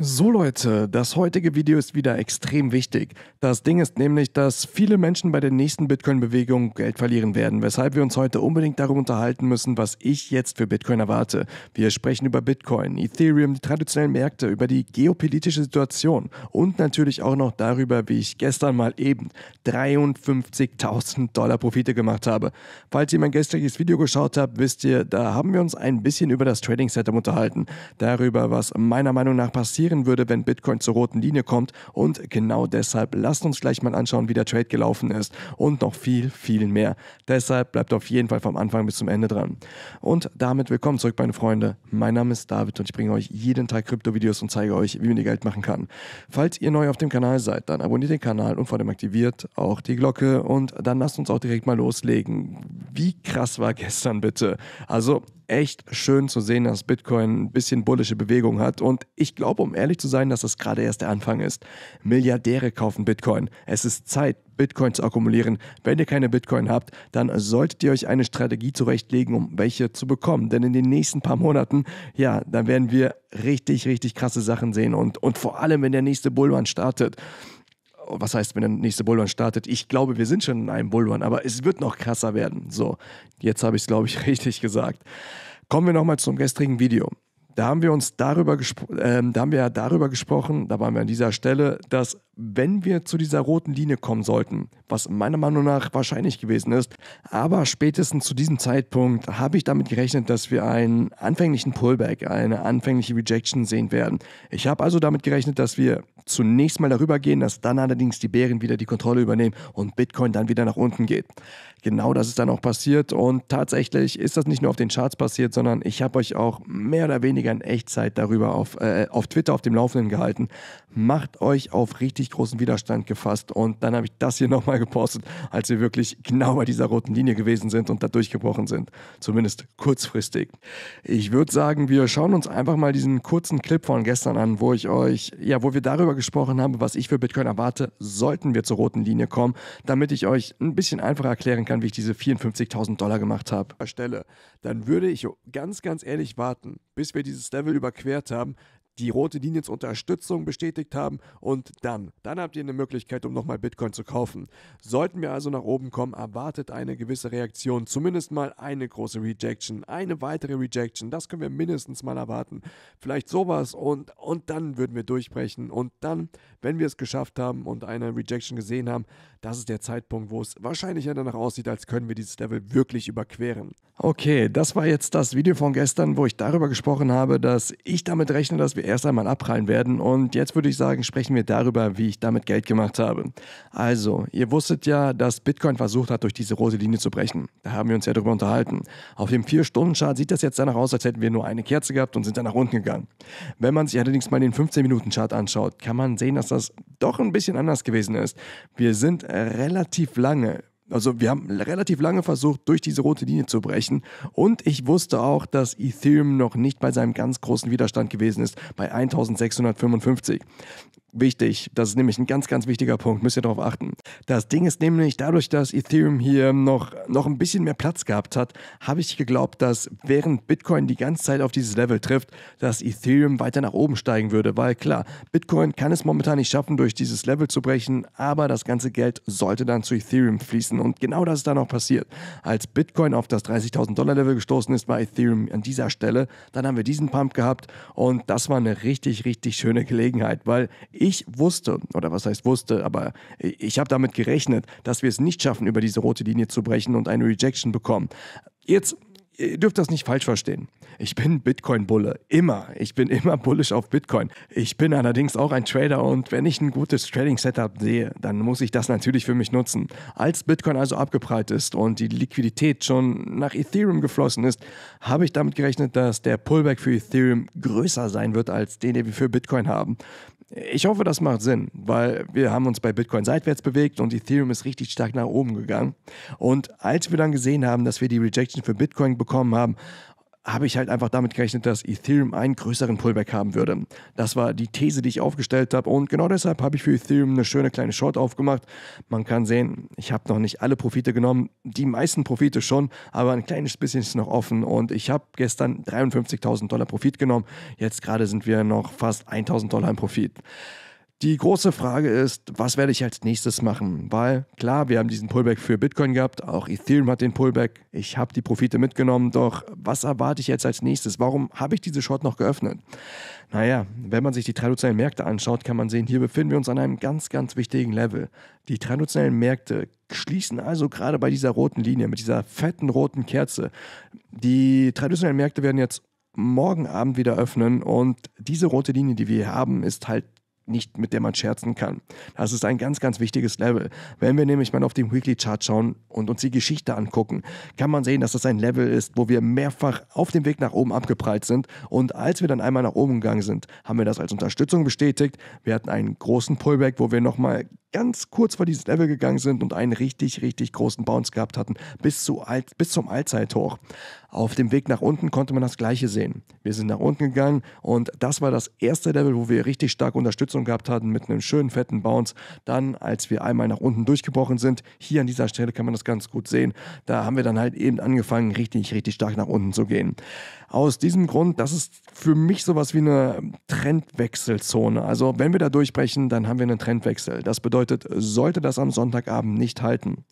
So Leute, das heutige Video ist wieder extrem wichtig. Das Ding ist nämlich, dass viele Menschen bei der nächsten Bitcoin-Bewegung Geld verlieren werden, weshalb wir uns heute unbedingt darüber unterhalten müssen, was ich jetzt für Bitcoin erwarte. Wir sprechen über Bitcoin, Ethereum, die traditionellen Märkte, über die geopolitische Situation und natürlich auch noch darüber, wie ich gestern mal eben 53.000 Dollar Profite gemacht habe. Falls ihr mein gestriges Video geschaut habt, wisst ihr, da haben wir uns ein bisschen über das Trading-Setup unterhalten, darüber, was meiner Meinung nach passiert passieren würde, wenn Bitcoin zur roten Linie kommt. Und genau deshalb lasst uns gleich mal anschauen, wie der Trade gelaufen ist und noch viel, viel mehr. Deshalb bleibt auf jeden Fall vom Anfang bis zum Ende dran. Und damit willkommen zurück, meine Freunde. Mein Name ist David und ich bringe euch jeden Tag Krypto-Videos und zeige euch, wie man die Geld machen kann. Falls ihr neu auf dem Kanal seid, dann abonniert den Kanal und vor allem aktiviert auch die Glocke und dann lasst uns auch direkt mal loslegen. Wie krass war gestern bitte? Also echt schön zu sehen, dass Bitcoin ein bisschen bullische Bewegung hat. Und ich glaube, um ehrlich zu sein, dass das gerade erst der Anfang ist. Milliardäre kaufen Bitcoin. Es ist Zeit, Bitcoin zu akkumulieren. Wenn ihr keine Bitcoin habt, dann solltet ihr euch eine Strategie zurechtlegen, um welche zu bekommen. Denn in den nächsten paar Monaten, ja, dann werden wir richtig, richtig krasse Sachen sehen und, und vor allem, wenn der nächste Bullrun startet was heißt, wenn der nächste Bullrun startet? Ich glaube, wir sind schon in einem Bullrun, aber es wird noch krasser werden. So, jetzt habe ich es, glaube ich, richtig gesagt. Kommen wir nochmal zum gestrigen Video. Da haben wir uns darüber, äh, da haben wir ja darüber gesprochen, da waren wir an dieser Stelle, dass wenn wir zu dieser roten Linie kommen sollten, was meiner Meinung nach wahrscheinlich gewesen ist, aber spätestens zu diesem Zeitpunkt habe ich damit gerechnet, dass wir einen anfänglichen Pullback, eine anfängliche Rejection sehen werden. Ich habe also damit gerechnet, dass wir zunächst mal darüber gehen, dass dann allerdings die Bären wieder die Kontrolle übernehmen und Bitcoin dann wieder nach unten geht. Genau das ist dann auch passiert und tatsächlich ist das nicht nur auf den Charts passiert, sondern ich habe euch auch mehr oder weniger in Echtzeit darüber auf, äh, auf Twitter auf dem Laufenden gehalten. Macht euch auf richtig richtig großen Widerstand gefasst. Und dann habe ich das hier nochmal gepostet, als wir wirklich genau bei dieser roten Linie gewesen sind und da durchgebrochen sind. Zumindest kurzfristig. Ich würde sagen, wir schauen uns einfach mal diesen kurzen Clip von gestern an, wo ich euch, ja, wo wir darüber gesprochen haben, was ich für Bitcoin erwarte, sollten wir zur roten Linie kommen, damit ich euch ein bisschen einfacher erklären kann, wie ich diese 54.000 Dollar gemacht habe. Stelle, dann würde ich ganz, ganz ehrlich warten, bis wir dieses Level überquert haben, die rote Linie zur Unterstützung bestätigt haben und dann. Dann habt ihr eine Möglichkeit, um nochmal Bitcoin zu kaufen. Sollten wir also nach oben kommen, erwartet eine gewisse Reaktion, zumindest mal eine große Rejection, eine weitere Rejection, das können wir mindestens mal erwarten. Vielleicht sowas und, und dann würden wir durchbrechen und dann, wenn wir es geschafft haben und eine Rejection gesehen haben, das ist der Zeitpunkt, wo es wahrscheinlich danach aussieht, als können wir dieses Level wirklich überqueren. Okay, das war jetzt das Video von gestern, wo ich darüber gesprochen habe, dass ich damit rechne, dass wir erst einmal abprallen werden. Und jetzt würde ich sagen, sprechen wir darüber, wie ich damit Geld gemacht habe. Also, ihr wusstet ja, dass Bitcoin versucht hat, durch diese rote Linie zu brechen. Da haben wir uns ja darüber unterhalten. Auf dem 4-Stunden-Chart sieht das jetzt danach aus, als hätten wir nur eine Kerze gehabt und sind dann nach unten gegangen. Wenn man sich allerdings mal den 15-Minuten-Chart anschaut, kann man sehen, dass das doch ein bisschen anders gewesen ist. Wir sind relativ lange also wir haben relativ lange versucht, durch diese rote Linie zu brechen. Und ich wusste auch, dass Ethereum noch nicht bei seinem ganz großen Widerstand gewesen ist, bei 1655 wichtig. Das ist nämlich ein ganz, ganz wichtiger Punkt. Müsst ihr darauf achten. Das Ding ist nämlich, dadurch, dass Ethereum hier noch, noch ein bisschen mehr Platz gehabt hat, habe ich geglaubt, dass während Bitcoin die ganze Zeit auf dieses Level trifft, dass Ethereum weiter nach oben steigen würde. Weil klar, Bitcoin kann es momentan nicht schaffen, durch dieses Level zu brechen, aber das ganze Geld sollte dann zu Ethereum fließen. Und genau das ist dann auch passiert. Als Bitcoin auf das 30.000 Dollar Level gestoßen ist, war Ethereum an dieser Stelle. Dann haben wir diesen Pump gehabt und das war eine richtig, richtig schöne Gelegenheit, weil ich wusste, oder was heißt wusste, aber ich habe damit gerechnet, dass wir es nicht schaffen, über diese rote Linie zu brechen und eine Rejection bekommen. Jetzt ihr dürft das nicht falsch verstehen. Ich bin Bitcoin-Bulle. Immer. Ich bin immer bullisch auf Bitcoin. Ich bin allerdings auch ein Trader und wenn ich ein gutes Trading-Setup sehe, dann muss ich das natürlich für mich nutzen. Als Bitcoin also abgeprallt ist und die Liquidität schon nach Ethereum geflossen ist, habe ich damit gerechnet, dass der Pullback für Ethereum größer sein wird als den, den wir für Bitcoin haben. Ich hoffe, das macht Sinn, weil wir haben uns bei Bitcoin seitwärts bewegt und Ethereum ist richtig stark nach oben gegangen. Und als wir dann gesehen haben, dass wir die Rejection für Bitcoin bekommen haben, habe ich halt einfach damit gerechnet, dass Ethereum einen größeren Pullback haben würde. Das war die These, die ich aufgestellt habe und genau deshalb habe ich für Ethereum eine schöne kleine Short aufgemacht. Man kann sehen, ich habe noch nicht alle Profite genommen, die meisten Profite schon, aber ein kleines bisschen ist noch offen und ich habe gestern 53.000 Dollar Profit genommen. Jetzt gerade sind wir noch fast 1.000 Dollar im Profit. Die große Frage ist, was werde ich als nächstes machen? Weil klar, wir haben diesen Pullback für Bitcoin gehabt, auch Ethereum hat den Pullback, ich habe die Profite mitgenommen, doch was erwarte ich jetzt als nächstes? Warum habe ich diese Short noch geöffnet? Naja, wenn man sich die traditionellen Märkte anschaut, kann man sehen, hier befinden wir uns an einem ganz, ganz wichtigen Level. Die traditionellen Märkte schließen also gerade bei dieser roten Linie, mit dieser fetten roten Kerze. Die traditionellen Märkte werden jetzt morgen Abend wieder öffnen und diese rote Linie, die wir hier haben, ist halt nicht, mit der man scherzen kann. Das ist ein ganz, ganz wichtiges Level. Wenn wir nämlich mal auf den Weekly Chart schauen und uns die Geschichte angucken, kann man sehen, dass das ein Level ist, wo wir mehrfach auf dem Weg nach oben abgeprallt sind. Und als wir dann einmal nach oben gegangen sind, haben wir das als Unterstützung bestätigt. Wir hatten einen großen Pullback, wo wir nochmal ganz kurz vor dieses Level gegangen sind und einen richtig, richtig großen Bounce gehabt hatten, bis, zu All bis zum Allzeithoch. Auf dem Weg nach unten konnte man das gleiche sehen. Wir sind nach unten gegangen und das war das erste Level, wo wir richtig starke Unterstützung gehabt hatten mit einem schönen fetten Bounce. Dann, als wir einmal nach unten durchgebrochen sind, hier an dieser Stelle kann man das ganz gut sehen, da haben wir dann halt eben angefangen, richtig, richtig stark nach unten zu gehen. Aus diesem Grund, das ist für mich sowas wie eine Trendwechselzone. Also wenn wir da durchbrechen, dann haben wir einen Trendwechsel. Das bedeutet, bedeutet, sollte das am Sonntagabend nicht halten,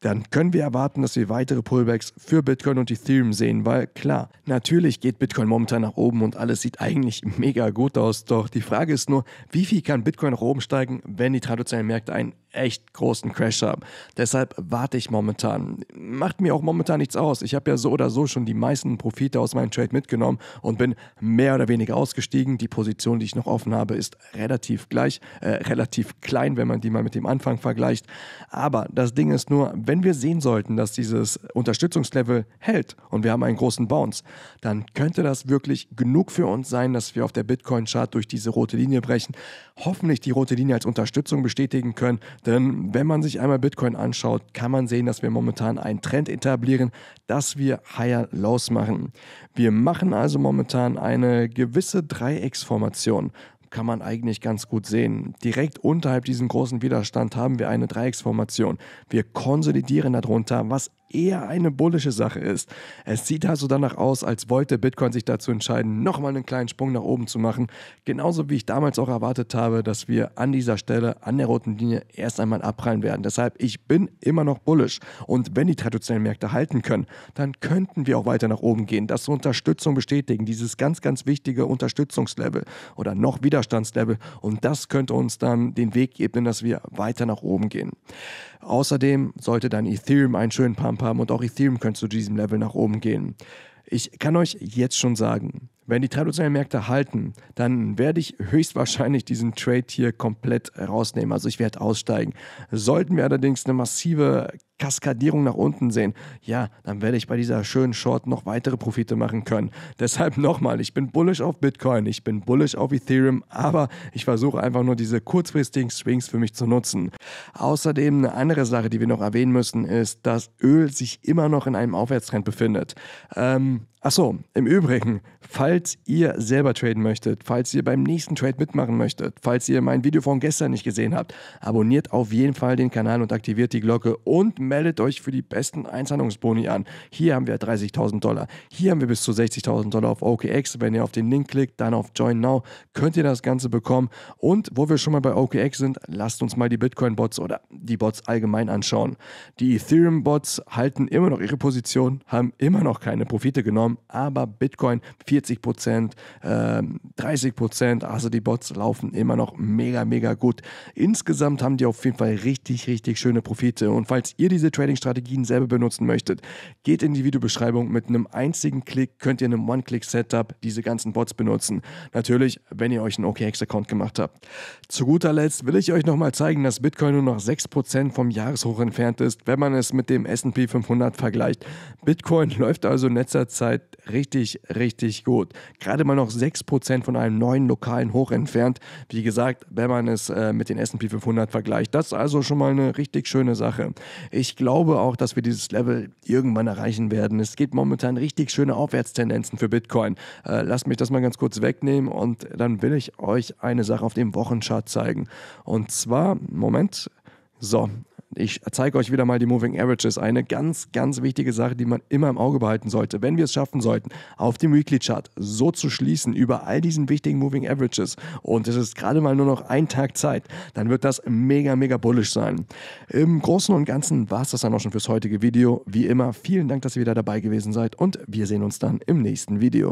dann können wir erwarten, dass wir weitere Pullbacks für Bitcoin und Ethereum sehen, weil klar, natürlich geht Bitcoin momentan nach oben und alles sieht eigentlich mega gut aus. Doch die Frage ist nur, wie viel kann Bitcoin nach oben steigen, wenn die traditionellen Märkte einen echt großen Crash haben? Deshalb warte ich momentan. Macht mir auch momentan nichts aus. Ich habe ja so oder so schon die meisten Profite aus meinem Trade mitgenommen und bin mehr oder weniger ausgestiegen. Die Position, die ich noch offen habe, ist relativ gleich, äh, relativ klein, wenn man die man mit dem Anfang vergleicht. Aber das Ding ist nur, wenn wir sehen sollten, dass dieses Unterstützungslevel hält und wir haben einen großen Bounce, dann könnte das wirklich genug für uns sein, dass wir auf der Bitcoin-Chart durch diese rote Linie brechen, hoffentlich die rote Linie als Unterstützung bestätigen können. Denn wenn man sich einmal Bitcoin anschaut, kann man sehen, dass wir momentan einen Trend etablieren, dass wir Higher Lows machen. Wir machen also momentan eine gewisse Dreiecksformation kann man eigentlich ganz gut sehen. Direkt unterhalb diesem großen Widerstand haben wir eine Dreiecksformation. Wir konsolidieren darunter, was eher eine bullische Sache ist. Es sieht also danach aus, als wollte Bitcoin sich dazu entscheiden, nochmal einen kleinen Sprung nach oben zu machen. Genauso wie ich damals auch erwartet habe, dass wir an dieser Stelle, an der roten Linie, erst einmal abprallen werden. Deshalb, ich bin immer noch bullisch. Und wenn die traditionellen Märkte halten können, dann könnten wir auch weiter nach oben gehen. Das zur Unterstützung bestätigen, dieses ganz, ganz wichtige Unterstützungslevel oder noch Widerstandslevel. Und das könnte uns dann den Weg ebnen, dass wir weiter nach oben gehen. Außerdem sollte dann Ethereum einen schönen Pump haben und auch Ethereum könnte zu diesem Level nach oben gehen. Ich kann euch jetzt schon sagen, wenn die traditionellen Märkte halten, dann werde ich höchstwahrscheinlich diesen Trade hier komplett rausnehmen. Also ich werde aussteigen. Sollten wir allerdings eine massive Kaskadierung nach unten sehen, ja, dann werde ich bei dieser schönen Short noch weitere Profite machen können. Deshalb nochmal, ich bin bullish auf Bitcoin, ich bin bullish auf Ethereum, aber ich versuche einfach nur diese kurzfristigen Swings für mich zu nutzen. Außerdem eine andere Sache, die wir noch erwähnen müssen, ist, dass Öl sich immer noch in einem Aufwärtstrend befindet. Ähm, Achso, im Übrigen, falls ihr selber traden möchtet, falls ihr beim nächsten Trade mitmachen möchtet, falls ihr mein Video von gestern nicht gesehen habt, abonniert auf jeden Fall den Kanal und aktiviert die Glocke und meldet euch für die besten Einzahlungsboni an. Hier haben wir 30.000 Dollar, hier haben wir bis zu 60.000 Dollar auf OKX. Wenn ihr auf den Link klickt, dann auf Join Now, könnt ihr das Ganze bekommen. Und wo wir schon mal bei OKX sind, lasst uns mal die Bitcoin-Bots oder die Bots allgemein anschauen. Die Ethereum-Bots halten immer noch ihre Position, haben immer noch keine Profite genommen Telegram, aber Bitcoin 40 Prozent, äh, 30 Prozent. Also die Bots laufen immer noch mega, mega gut. Insgesamt haben die auf jeden Fall richtig, richtig schöne Profite. Und falls ihr diese Trading-Strategien selber benutzen möchtet, geht in die Videobeschreibung. Mit einem einzigen Klick könnt ihr in einem One-Click-Setup diese ganzen Bots benutzen. Natürlich, wenn ihr euch einen OKX-Account gemacht habt. Zu guter Letzt will ich euch nochmal zeigen, dass Bitcoin nur noch 6% vom Jahreshoch entfernt ist, wenn man es mit dem S&P 500 vergleicht. Bitcoin läuft also in letzter Zeit funktioniert richtig, richtig gut. Gerade mal noch 6% von einem neuen lokalen Hoch entfernt. Wie gesagt, wenn man es äh, mit den S&P 500 vergleicht, das ist also schon mal eine richtig schöne Sache. Ich glaube auch, dass wir dieses Level irgendwann erreichen werden. Es gibt momentan richtig schöne Aufwärtstendenzen für Bitcoin. Äh, lasst mich das mal ganz kurz wegnehmen und dann will ich euch eine Sache auf dem Wochenchart zeigen. Und zwar, Moment, so, ich zeige euch wieder mal die Moving Averages. Eine ganz, ganz wichtige Sache, die man immer im Auge behalten sollte. Wenn wir es schaffen sollten, auf dem Weekly Chart so zu schließen über all diesen wichtigen Moving Averages und es ist gerade mal nur noch ein Tag Zeit, dann wird das mega, mega bullisch sein. Im Großen und Ganzen war es das dann auch schon fürs heutige Video. Wie immer, vielen Dank, dass ihr wieder dabei gewesen seid und wir sehen uns dann im nächsten Video.